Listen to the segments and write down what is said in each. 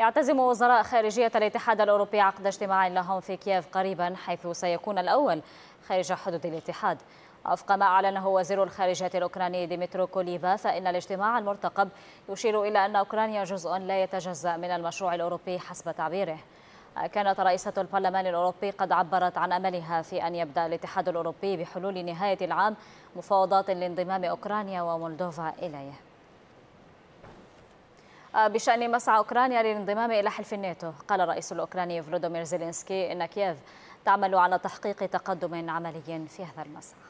يعتزم وزراء خارجية الاتحاد الأوروبي عقد اجتماع لهم في كييف قريبا حيث سيكون الأول خارج حدود الاتحاد وفق ما أعلنه وزير الخارجية الأوكراني ديمترو كوليبا فإن الاجتماع المرتقب يشير إلى أن أوكرانيا جزء لا يتجزأ من المشروع الأوروبي حسب تعبيره كانت رئيسة البرلمان الأوروبي قد عبرت عن أملها في أن يبدأ الاتحاد الأوروبي بحلول نهاية العام مفاوضات لانضمام أوكرانيا ومولدوفا إليه بشأن مسعى أوكرانيا للانضمام إلى حلف الناتو قال الرئيس الأوكراني فلوديمير زيلينسكي إن كييف تعمل على تحقيق تقدم عملي في هذا المسعى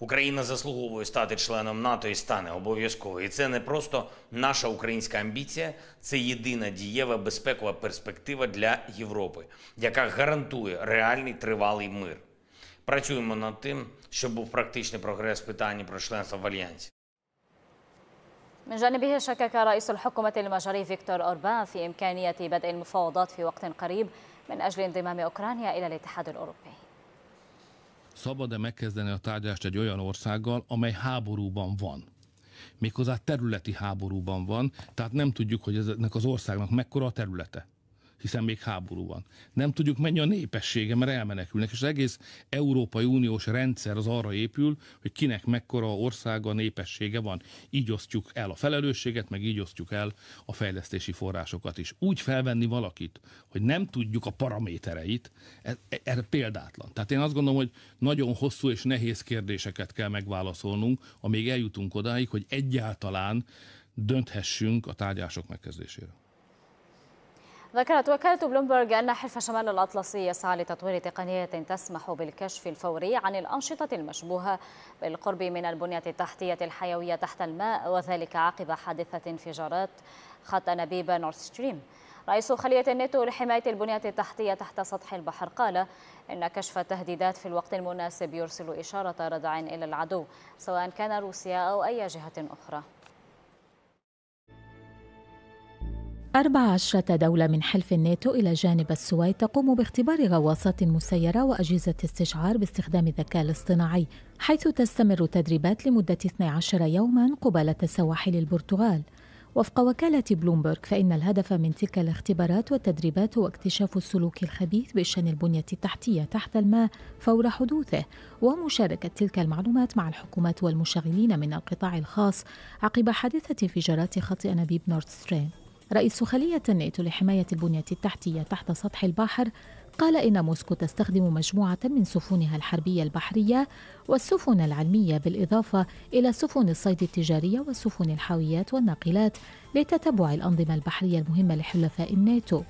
Україна заслуговує стати членом НАТО і стане обов'язково. І це не просто наша українська амбіція, це єдина дієва безпекова перспектива для Європи, яка гарантує реальний тривалий мир. Працюємо над тим, щоб був практичний прогрес в питанні про членство в альянсі. من جانبه شكك رئيس الحكومة المجري فيكتور أوربان في إمكانية بدء المفاوضات في وقت قريب من أجل انضمام أوكرانيا إلى الاتحاد الأوروبي. Szabad-e megkezdeni a tárgyalást egy olyan országgal, amely háborúban van? Méghozzá területi háborúban van, tehát nem tudjuk, hogy ennek az országnak mekkora a területe hiszen még háború van. Nem tudjuk mennyi a népessége, mert elmenekülnek, és az egész Európai Uniós rendszer az arra épül, hogy kinek mekkora országa népessége van. Így osztjuk el a felelősséget, meg így osztjuk el a fejlesztési forrásokat is. Úgy felvenni valakit, hogy nem tudjuk a paramétereit, erre példátlan. Tehát én azt gondolom, hogy nagyon hosszú és nehéz kérdéseket kell megválaszolnunk, amíg eljutunk odáig, hogy egyáltalán dönthessünk a tárgyások megkezdéséről. ذكرت وكالة بلومبرج أن حلف شمال الأطلسي يسعى لتطوير تقنية تسمح بالكشف الفوري عن الأنشطة المشبوهة بالقرب من البنية التحتية الحيوية تحت الماء وذلك عقب حادثة انفجارات خط أنابيب نورث ستريم رئيس خلية الناتو لحماية البنية التحتية تحت سطح البحر قال إن كشف التهديدات في الوقت المناسب يرسل إشارة ردع إلى العدو سواء كان روسيا أو أي جهة أخرى أربع عشرة دولة من حلف الناتو إلى جانب السويد تقوم باختبار غواصات مسيرة وأجهزة استشعار باستخدام الذكاء الاصطناعي حيث تستمر تدريبات لمدة 12 يوما قبالة سواحل البرتغال وفق وكالة بلومبرغ فإن الهدف من تلك الاختبارات والتدريبات هو اكتشاف السلوك الخبيث بشأن البنية التحتية تحت الماء فور حدوثه ومشاركة تلك المعلومات مع الحكومات والمشغلين من القطاع الخاص عقب حادثة انفجارات خط أنابيب نورد ستريم رئيس خلية الناتو لحماية البنية التحتية تحت سطح البحر قال إن موسكو تستخدم مجموعة من سفنها الحربية البحرية والسفن العلمية بالإضافة إلى سفن الصيد التجارية وسفن الحاويات والناقلات لتتبع الأنظمة البحرية المهمة لحلفاء الناتو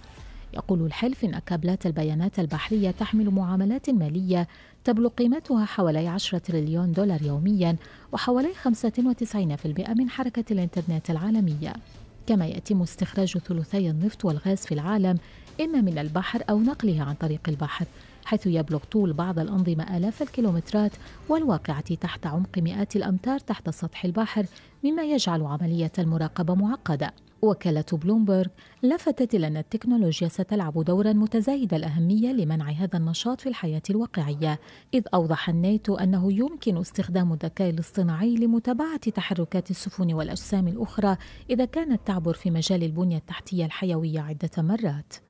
يقول الحلف إن كابلات البيانات البحرية تحمل معاملات مالية تبلغ قيمتها حوالي 10 تريليون دولار يوميا وحوالي 95% من حركة الإنترنت العالمية كما يتم استخراج ثلثي النفط والغاز في العالم إما من البحر أو نقله عن طريق البحر حيث يبلغ طول بعض الأنظمة آلاف الكيلومترات والواقعة تحت عمق مئات الأمتار تحت سطح البحر مما يجعل عملية المراقبة معقدة وكالة بلومبرغ لفتت إلى أن التكنولوجيا ستلعب دورا متزايد الأهمية لمنع هذا النشاط في الحياة الواقعية، إذ أوضح الناتو أنه يمكن استخدام الذكاء الاصطناعي لمتابعة تحركات السفن والأجسام الأخرى إذا كانت تعبر في مجال البنية التحتية الحيوية عدة مرات.